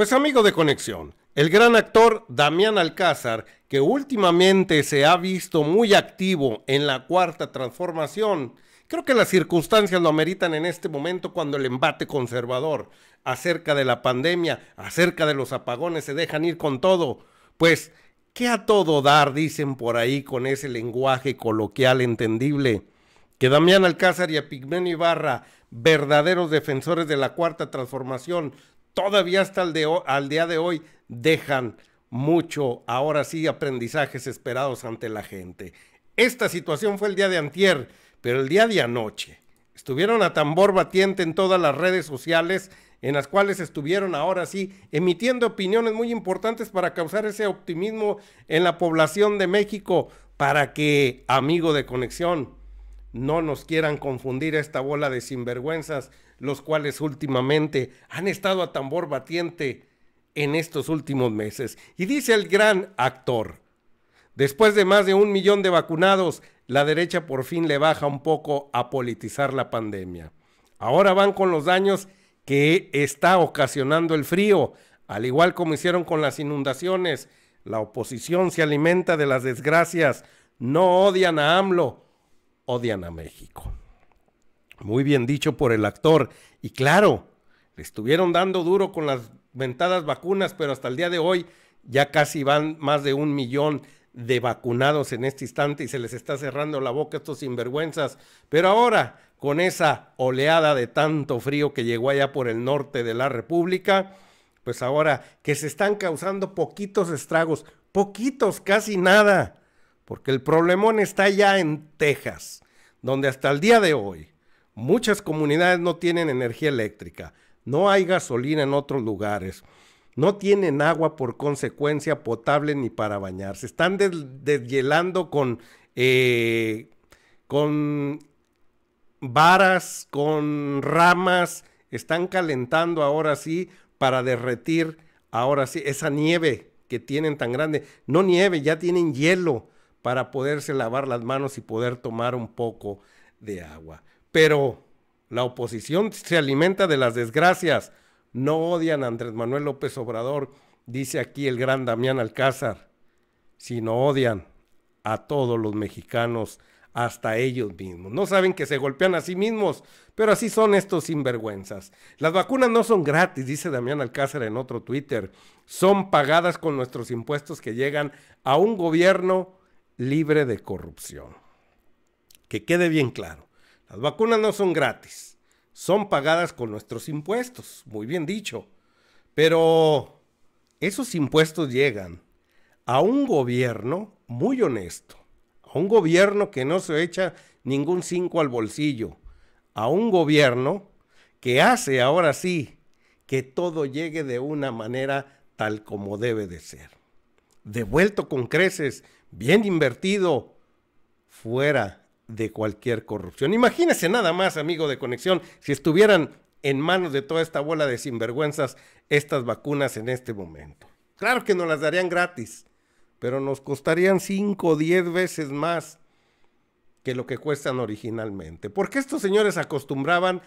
Pues amigo de conexión, el gran actor Damián Alcázar, que últimamente se ha visto muy activo en la cuarta transformación, creo que las circunstancias lo ameritan en este momento cuando el embate conservador acerca de la pandemia, acerca de los apagones, se dejan ir con todo. Pues, ¿qué a todo dar? Dicen por ahí con ese lenguaje coloquial entendible que Damián Alcázar y Epigmenio Ibarra, verdaderos defensores de la cuarta transformación, todavía hasta el al día de hoy dejan mucho, ahora sí, aprendizajes esperados ante la gente. Esta situación fue el día de antier, pero el día de anoche. Estuvieron a tambor batiente en todas las redes sociales, en las cuales estuvieron ahora sí emitiendo opiniones muy importantes para causar ese optimismo en la población de México, para que, amigo de conexión, no nos quieran confundir esta bola de sinvergüenzas, los cuales últimamente han estado a tambor batiente en estos últimos meses. Y dice el gran actor, después de más de un millón de vacunados, la derecha por fin le baja un poco a politizar la pandemia. Ahora van con los daños que está ocasionando el frío, al igual como hicieron con las inundaciones. La oposición se alimenta de las desgracias, no odian a AMLO, odian a México. Muy bien dicho por el actor. Y claro, le estuvieron dando duro con las ventadas vacunas, pero hasta el día de hoy ya casi van más de un millón de vacunados en este instante y se les está cerrando la boca a estos sinvergüenzas. Pero ahora, con esa oleada de tanto frío que llegó allá por el norte de la República, pues ahora que se están causando poquitos estragos, poquitos, casi nada porque el problemón está ya en Texas, donde hasta el día de hoy muchas comunidades no tienen energía eléctrica, no hay gasolina en otros lugares, no tienen agua por consecuencia potable ni para bañarse, están deshielando con, eh, con varas, con ramas, están calentando ahora sí para derretir ahora sí esa nieve que tienen tan grande. No nieve, ya tienen hielo para poderse lavar las manos y poder tomar un poco de agua. Pero la oposición se alimenta de las desgracias. No odian a Andrés Manuel López Obrador, dice aquí el gran Damián Alcázar, sino odian a todos los mexicanos, hasta ellos mismos. No saben que se golpean a sí mismos, pero así son estos sinvergüenzas. Las vacunas no son gratis, dice Damián Alcázar en otro Twitter. Son pagadas con nuestros impuestos que llegan a un gobierno libre de corrupción. Que quede bien claro, las vacunas no son gratis, son pagadas con nuestros impuestos, muy bien dicho. Pero esos impuestos llegan a un gobierno muy honesto, a un gobierno que no se echa ningún cinco al bolsillo, a un gobierno que hace ahora sí que todo llegue de una manera tal como debe de ser. Devuelto con creces bien invertido fuera de cualquier corrupción. Imagínense nada más, amigo de conexión, si estuvieran en manos de toda esta bola de sinvergüenzas estas vacunas en este momento. Claro que nos las darían gratis, pero nos costarían 5 o 10 veces más que lo que cuestan originalmente. Porque estos señores acostumbraban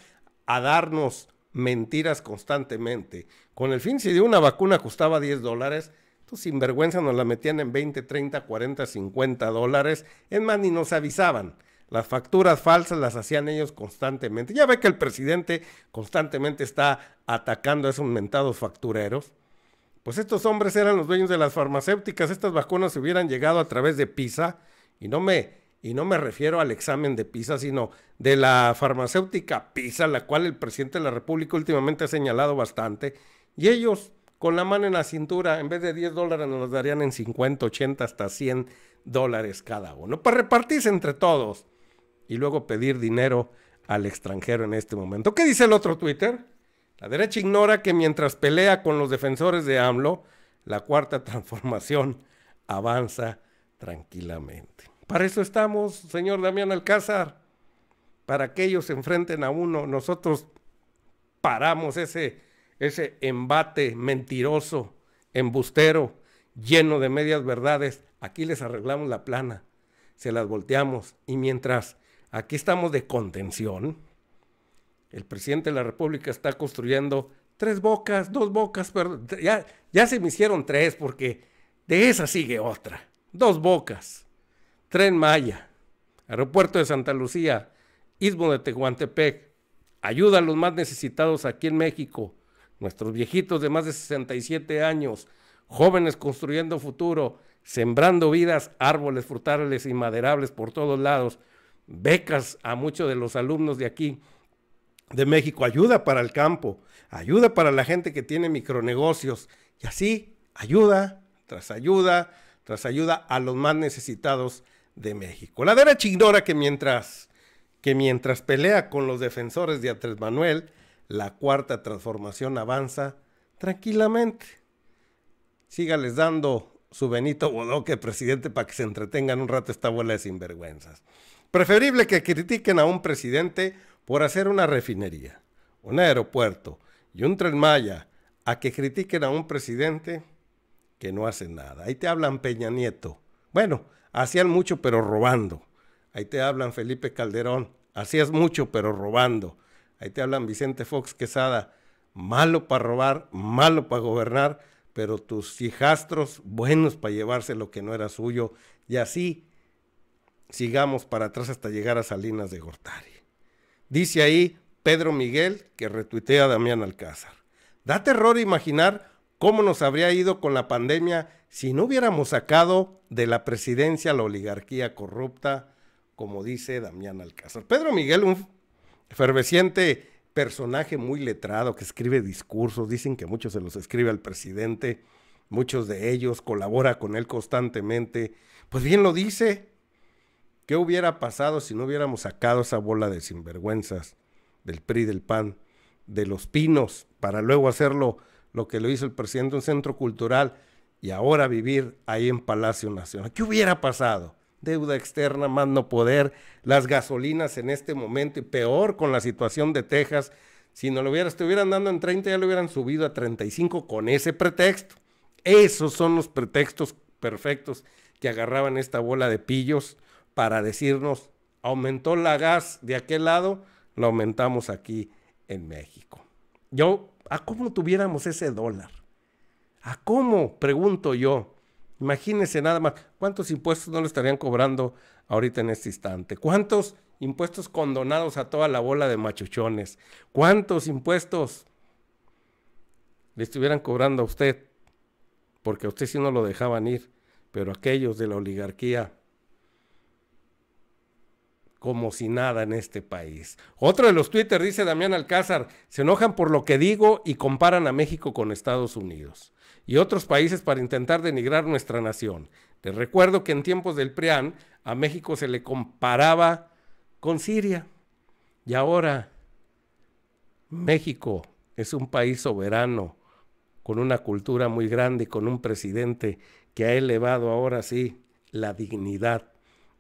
a darnos mentiras constantemente. Con el fin, si de una vacuna costaba 10 dólares, estos sinvergüenza nos la metían en 20, 30, 40, 50 dólares. Es más, ni nos avisaban. Las facturas falsas las hacían ellos constantemente. Ya ve que el presidente constantemente está atacando a esos mentados factureros. Pues estos hombres eran los dueños de las farmacéuticas. Estas vacunas se hubieran llegado a través de PISA. Y no me, y no me refiero al examen de PISA, sino de la farmacéutica PISA, la cual el presidente de la República últimamente ha señalado bastante. Y ellos con la mano en la cintura, en vez de 10 dólares nos darían en 50, 80, hasta 100 dólares cada uno, para repartirse entre todos y luego pedir dinero al extranjero en este momento. ¿Qué dice el otro Twitter? La derecha ignora que mientras pelea con los defensores de AMLO, la cuarta transformación avanza tranquilamente. Para eso estamos, señor Damián Alcázar, para que ellos se enfrenten a uno, nosotros paramos ese ese embate mentiroso, embustero, lleno de medias verdades, aquí les arreglamos la plana, se las volteamos y mientras aquí estamos de contención, el presidente de la República está construyendo tres bocas, dos bocas, pero ya, ya se me hicieron tres porque de esa sigue otra, dos bocas, tren Maya, aeropuerto de Santa Lucía, istmo de Tehuantepec, ayuda a los más necesitados aquí en México, nuestros viejitos de más de 67 años, jóvenes construyendo futuro, sembrando vidas, árboles frutales y maderables por todos lados, becas a muchos de los alumnos de aquí, de México, ayuda para el campo, ayuda para la gente que tiene micronegocios y así ayuda tras ayuda tras ayuda a los más necesitados de México. La derecha ignora que mientras que mientras pelea con los defensores de Andrés Manuel, la cuarta transformación avanza tranquilamente. Sígales dando su Benito Bodoque, presidente, para que se entretengan un rato esta bola de sinvergüenzas. Preferible que critiquen a un presidente por hacer una refinería, un aeropuerto y un tren Maya, a que critiquen a un presidente que no hace nada. Ahí te hablan Peña Nieto. Bueno, hacían mucho pero robando. Ahí te hablan Felipe Calderón. Hacías mucho pero robando. Ahí te hablan Vicente Fox Quesada, malo para robar, malo para gobernar, pero tus hijastros buenos para llevarse lo que no era suyo. Y así sigamos para atrás hasta llegar a Salinas de Gortari. Dice ahí Pedro Miguel que retuitea a Damián Alcázar. Da terror imaginar cómo nos habría ido con la pandemia si no hubiéramos sacado de la presidencia la oligarquía corrupta, como dice Damián Alcázar. Pedro Miguel, un Efervesciente personaje muy letrado que escribe discursos, dicen que muchos se los escribe al presidente, muchos de ellos colabora con él constantemente. Pues bien lo dice. ¿Qué hubiera pasado si no hubiéramos sacado esa bola de sinvergüenzas del PRI, del PAN, de los pinos, para luego hacerlo lo que lo hizo el presidente en un centro cultural y ahora vivir ahí en Palacio Nacional? ¿Qué hubiera pasado? deuda externa, más no poder, las gasolinas en este momento y peor con la situación de Texas. Si no lo hubiera, estuvieran dando en 30, ya lo hubieran subido a 35 con ese pretexto. Esos son los pretextos perfectos que agarraban esta bola de pillos para decirnos, aumentó la gas de aquel lado, lo aumentamos aquí en México. Yo, ¿a cómo tuviéramos ese dólar? ¿A cómo? Pregunto yo. Imagínense nada más, ¿cuántos impuestos no le estarían cobrando ahorita en este instante? ¿Cuántos impuestos condonados a toda la bola de machuchones? ¿Cuántos impuestos le estuvieran cobrando a usted? Porque a usted sí no lo dejaban ir, pero aquellos de la oligarquía como si nada en este país. Otro de los Twitter dice Damián Alcázar, se enojan por lo que digo y comparan a México con Estados Unidos y otros países para intentar denigrar nuestra nación. Te recuerdo que en tiempos del PRIAN a México se le comparaba con Siria y ahora México es un país soberano con una cultura muy grande y con un presidente que ha elevado ahora sí la dignidad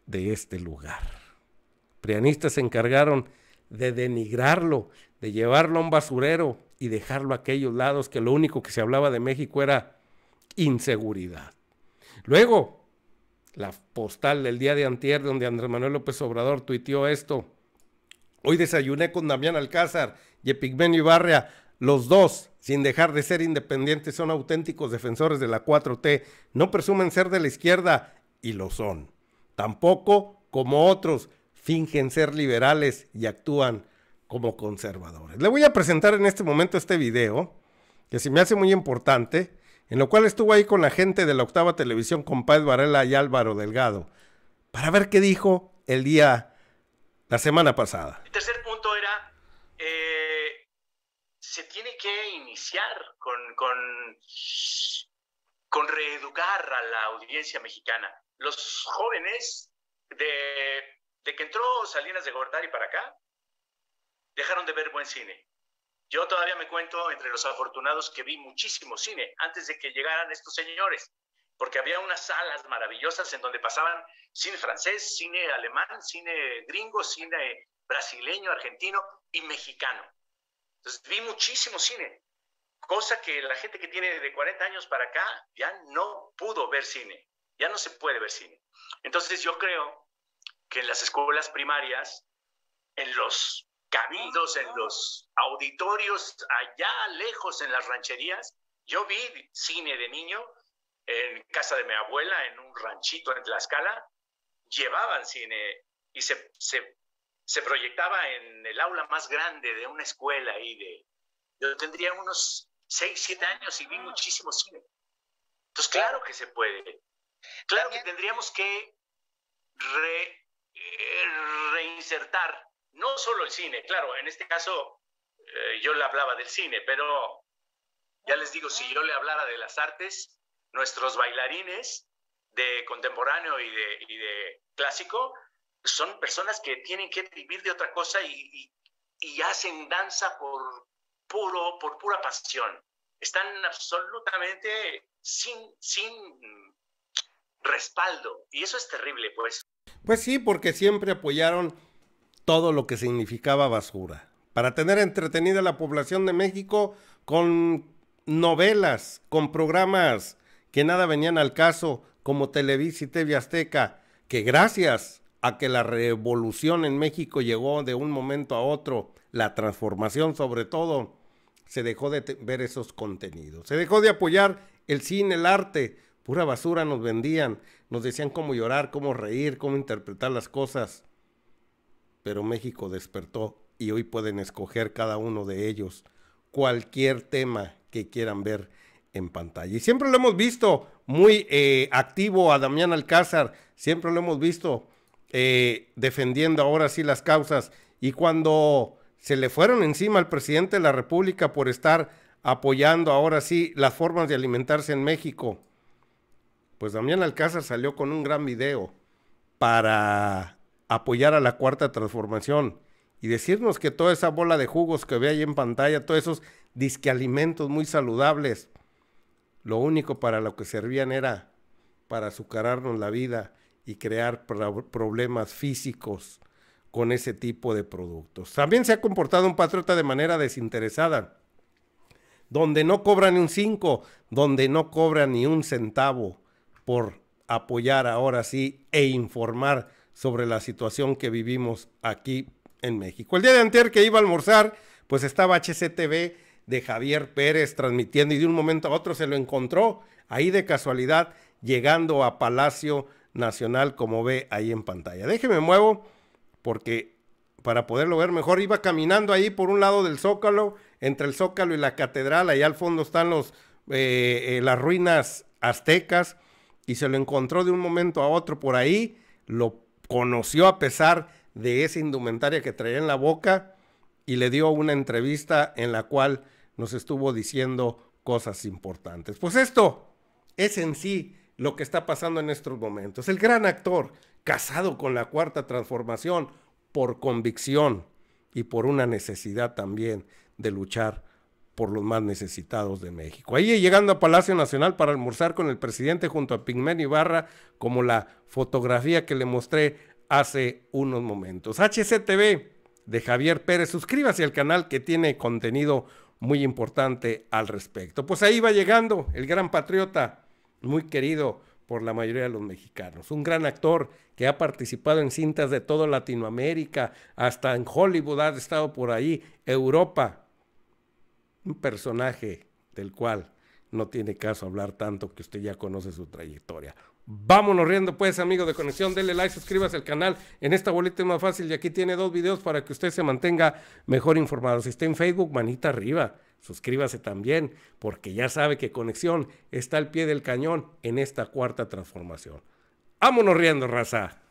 de este lugar prianistas se encargaron de denigrarlo, de llevarlo a un basurero y dejarlo a aquellos lados que lo único que se hablaba de México era inseguridad. Luego, la postal del día de antier donde Andrés Manuel López Obrador tuiteó esto. Hoy desayuné con Damián Alcázar y Epigmenio Ibarria. Los dos, sin dejar de ser independientes, son auténticos defensores de la 4T. No presumen ser de la izquierda y lo son. Tampoco como otros fingen ser liberales y actúan como conservadores. Le voy a presentar en este momento este video, que se me hace muy importante, en lo cual estuvo ahí con la gente de la octava televisión con Páez Varela y Álvaro Delgado, para ver qué dijo el día, la semana pasada. El tercer punto era, eh, se tiene que iniciar con, con, con reeducar a la audiencia mexicana. Los jóvenes de de que entró Salinas de Gortari para acá, dejaron de ver buen cine. Yo todavía me cuento entre los afortunados que vi muchísimo cine antes de que llegaran estos señores, porque había unas salas maravillosas en donde pasaban cine francés, cine alemán, cine gringo, cine brasileño, argentino y mexicano. Entonces vi muchísimo cine, cosa que la gente que tiene de 40 años para acá ya no pudo ver cine, ya no se puede ver cine. Entonces yo creo que en las escuelas primarias, en los cabildos, en los auditorios, allá lejos en las rancherías, yo vi cine de niño en casa de mi abuela, en un ranchito en Tlaxcala, llevaban cine y se, se, se proyectaba en el aula más grande de una escuela ahí de... Yo tendría unos 6, 7 años y vi ah. muchísimo cine. Entonces, claro que se puede. Claro que tendríamos que re, eh, reinsertar, no solo el cine, claro, en este caso eh, yo le hablaba del cine, pero ya les digo, si yo le hablara de las artes, nuestros bailarines de contemporáneo y de, clásico son personas que tienen que vivir de otra cosa y, hacen danza por, puro, por pura pasión. Están absolutamente sin, sin respaldo. Y eso es terrible, pues. Pues sí, porque siempre apoyaron todo lo que significaba basura. Para tener entretenida a la población de México con novelas, con programas que nada venían al caso, como Televisa y TV Azteca, que gracias a que la revolución en México llegó de un momento a otro, la transformación sobre todo, se dejó de ver esos contenidos, se dejó de apoyar el cine, el arte, Pura basura nos vendían, nos decían cómo llorar, cómo reír, cómo interpretar las cosas. Pero México despertó y hoy pueden escoger cada uno de ellos cualquier tema que quieran ver en pantalla. Y siempre lo hemos visto muy eh, activo a Damián Alcázar, siempre lo hemos visto eh, defendiendo ahora sí las causas. Y cuando se le fueron encima al presidente de la República por estar apoyando ahora sí las formas de alimentarse en México, pues Damián Alcázar salió con un gran video para apoyar a la cuarta transformación y decirnos que toda esa bola de jugos que ve ahí en pantalla, todos esos disquealimentos alimentos muy saludables, lo único para lo que servían era para azucararnos la vida y crear problemas físicos con ese tipo de productos. También se ha comportado un patriota de manera desinteresada, donde no cobra ni un 5, donde no cobra ni un centavo por apoyar ahora sí e informar sobre la situación que vivimos aquí en México. El día de anterior que iba a almorzar, pues estaba HCTV de Javier Pérez transmitiendo y de un momento a otro se lo encontró ahí de casualidad llegando a Palacio Nacional como ve ahí en pantalla. Déjeme muevo porque para poderlo ver mejor iba caminando ahí por un lado del Zócalo, entre el Zócalo y la catedral, ahí al fondo están los, eh, eh, las ruinas aztecas y se lo encontró de un momento a otro por ahí, lo conoció a pesar de esa indumentaria que traía en la boca y le dio una entrevista en la cual nos estuvo diciendo cosas importantes. Pues esto es en sí lo que está pasando en estos momentos. El gran actor, casado con la cuarta transformación, por convicción y por una necesidad también de luchar por los más necesitados de México. Ahí llegando a Palacio Nacional para almorzar con el presidente junto a Pigmen Ibarra, como la fotografía que le mostré hace unos momentos. HCTV de Javier Pérez, suscríbase al canal que tiene contenido muy importante al respecto. Pues ahí va llegando el gran patriota, muy querido por la mayoría de los mexicanos. Un gran actor que ha participado en cintas de toda Latinoamérica, hasta en Hollywood ha estado por ahí, Europa, un personaje del cual no tiene caso hablar tanto que usted ya conoce su trayectoria. Vámonos riendo pues, amigo de Conexión. Denle like, suscríbase al canal. En esta boleta es más fácil y aquí tiene dos videos para que usted se mantenga mejor informado. Si está en Facebook, manita arriba. Suscríbase también, porque ya sabe que Conexión está al pie del cañón en esta cuarta transformación. Vámonos riendo, raza.